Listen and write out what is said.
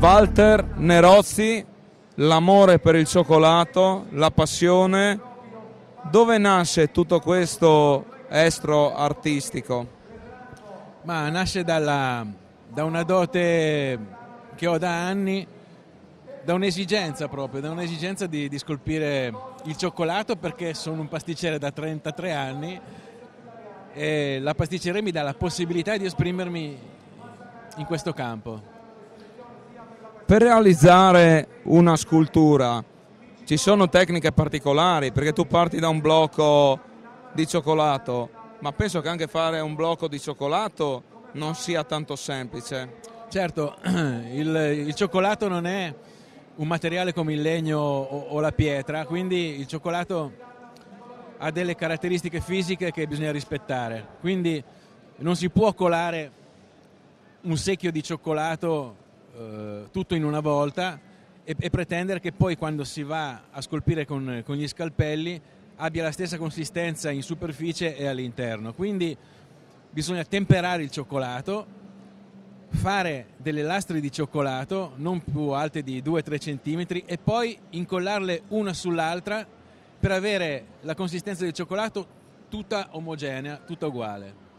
Walter Nerozzi, l'amore per il cioccolato, la passione. Dove nasce tutto questo estro artistico? Ma nasce dalla, da una dote che ho da anni da un'esigenza proprio, da un'esigenza di, di, scolpire il cioccolato perché sono un pasticcere da 33 anni e la pasticceria mi dà la possibilità di esprimermi in questo campo. Per realizzare una scultura ci sono tecniche particolari perché tu parti da un blocco di cioccolato, ma penso che anche fare un blocco di cioccolato non sia tanto semplice. Certo, il, il cioccolato non è un materiale come il legno o, o la pietra, quindi il cioccolato ha delle caratteristiche fisiche che bisogna rispettare, quindi non si può colare un secchio di cioccolato eh, tutto in una volta e, e, pretendere che poi quando si va a scolpire con, con, gli scalpelli abbia la stessa consistenza in superficie e all'interno. Quindi bisogna temperare il cioccolato fare delle lastre di cioccolato non più alte di 2-3 cm e poi incollarle una sull'altra per avere la consistenza del cioccolato tutta omogenea, tutta uguale.